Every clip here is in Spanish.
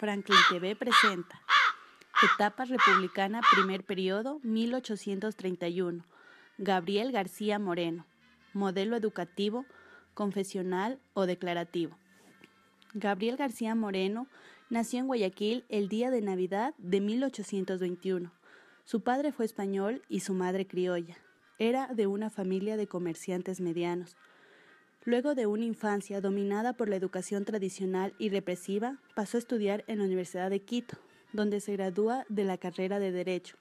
Franklin TV presenta Etapa Republicana, primer periodo, 1831. Gabriel García Moreno. Modelo educativo, confesional o declarativo. Gabriel García Moreno nació en Guayaquil el día de Navidad de 1821. Su padre fue español y su madre criolla. Era de una familia de comerciantes medianos. Luego de una infancia dominada por la educación tradicional y represiva, pasó a estudiar en la Universidad de Quito, donde se gradúa de la carrera de Derecho.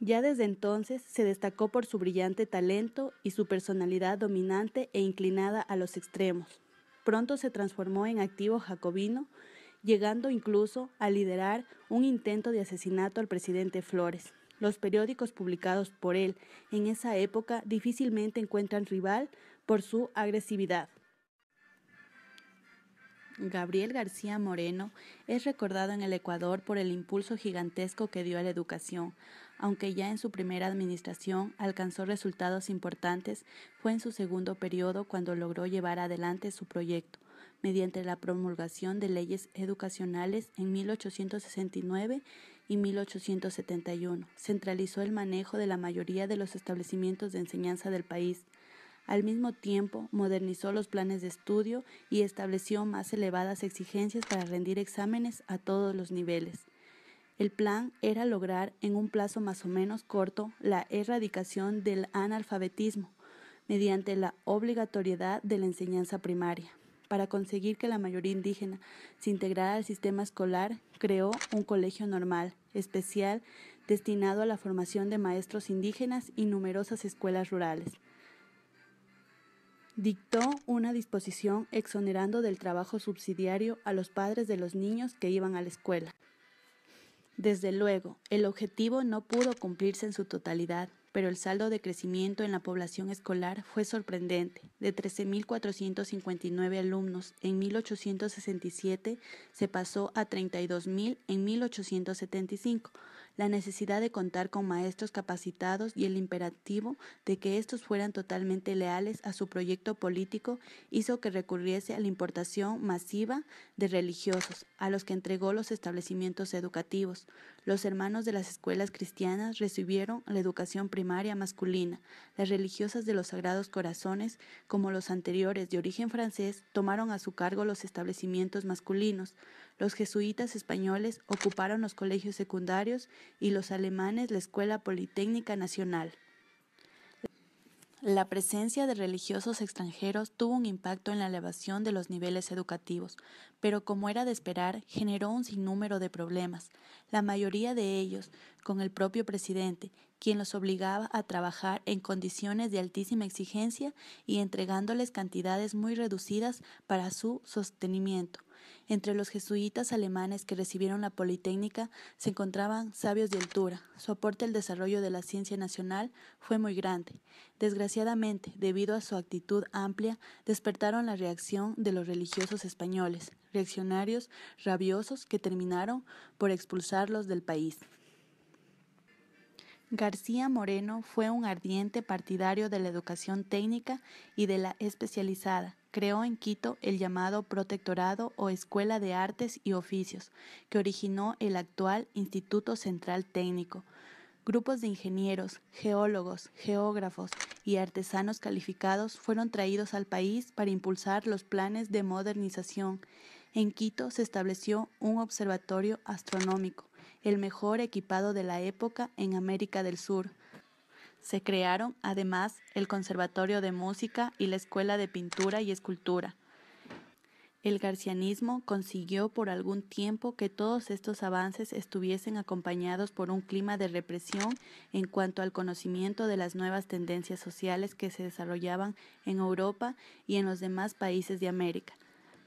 Ya desde entonces se destacó por su brillante talento y su personalidad dominante e inclinada a los extremos. Pronto se transformó en activo jacobino, llegando incluso a liderar un intento de asesinato al presidente Flores. Los periódicos publicados por él en esa época difícilmente encuentran rival por su agresividad. Gabriel García Moreno es recordado en el Ecuador por el impulso gigantesco que dio a la educación. Aunque ya en su primera administración alcanzó resultados importantes, fue en su segundo periodo cuando logró llevar adelante su proyecto, mediante la promulgación de leyes educacionales en 1869 y 1871 centralizó el manejo de la mayoría de los establecimientos de enseñanza del país. Al mismo tiempo, modernizó los planes de estudio y estableció más elevadas exigencias para rendir exámenes a todos los niveles. El plan era lograr en un plazo más o menos corto la erradicación del analfabetismo mediante la obligatoriedad de la enseñanza primaria para conseguir que la mayoría indígena se integrara al sistema escolar, creó un colegio normal, especial, destinado a la formación de maestros indígenas y numerosas escuelas rurales. Dictó una disposición exonerando del trabajo subsidiario a los padres de los niños que iban a la escuela. Desde luego, el objetivo no pudo cumplirse en su totalidad, pero el saldo de crecimiento en la población escolar fue sorprendente. De 13.459 alumnos en 1867 se pasó a 32.000 en 1875, la necesidad de contar con maestros capacitados y el imperativo de que estos fueran totalmente leales a su proyecto político hizo que recurriese a la importación masiva de religiosos, a los que entregó los establecimientos educativos. Los hermanos de las escuelas cristianas recibieron la educación primaria masculina. Las religiosas de los Sagrados Corazones, como los anteriores de origen francés, tomaron a su cargo los establecimientos masculinos. Los jesuitas españoles ocuparon los colegios secundarios y los alemanes la Escuela Politécnica Nacional. La presencia de religiosos extranjeros tuvo un impacto en la elevación de los niveles educativos, pero como era de esperar, generó un sinnúmero de problemas, la mayoría de ellos con el propio presidente, quien los obligaba a trabajar en condiciones de altísima exigencia y entregándoles cantidades muy reducidas para su sostenimiento. Entre los jesuitas alemanes que recibieron la Politécnica se encontraban sabios de altura. Su aporte al desarrollo de la ciencia nacional fue muy grande. Desgraciadamente, debido a su actitud amplia, despertaron la reacción de los religiosos españoles, reaccionarios rabiosos que terminaron por expulsarlos del país. García Moreno fue un ardiente partidario de la educación técnica y de la especializada creó en Quito el llamado Protectorado o Escuela de Artes y Oficios, que originó el actual Instituto Central Técnico. Grupos de ingenieros, geólogos, geógrafos y artesanos calificados fueron traídos al país para impulsar los planes de modernización. En Quito se estableció un observatorio astronómico, el mejor equipado de la época en América del Sur, se crearon, además, el Conservatorio de Música y la Escuela de Pintura y Escultura. El garcianismo consiguió por algún tiempo que todos estos avances estuviesen acompañados por un clima de represión en cuanto al conocimiento de las nuevas tendencias sociales que se desarrollaban en Europa y en los demás países de América.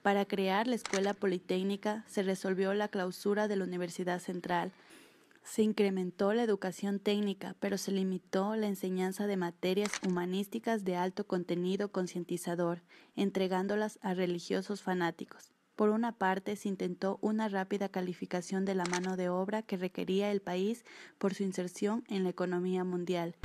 Para crear la Escuela Politécnica se resolvió la clausura de la Universidad Central, se incrementó la educación técnica, pero se limitó la enseñanza de materias humanísticas de alto contenido concientizador, entregándolas a religiosos fanáticos. Por una parte, se intentó una rápida calificación de la mano de obra que requería el país por su inserción en la economía mundial.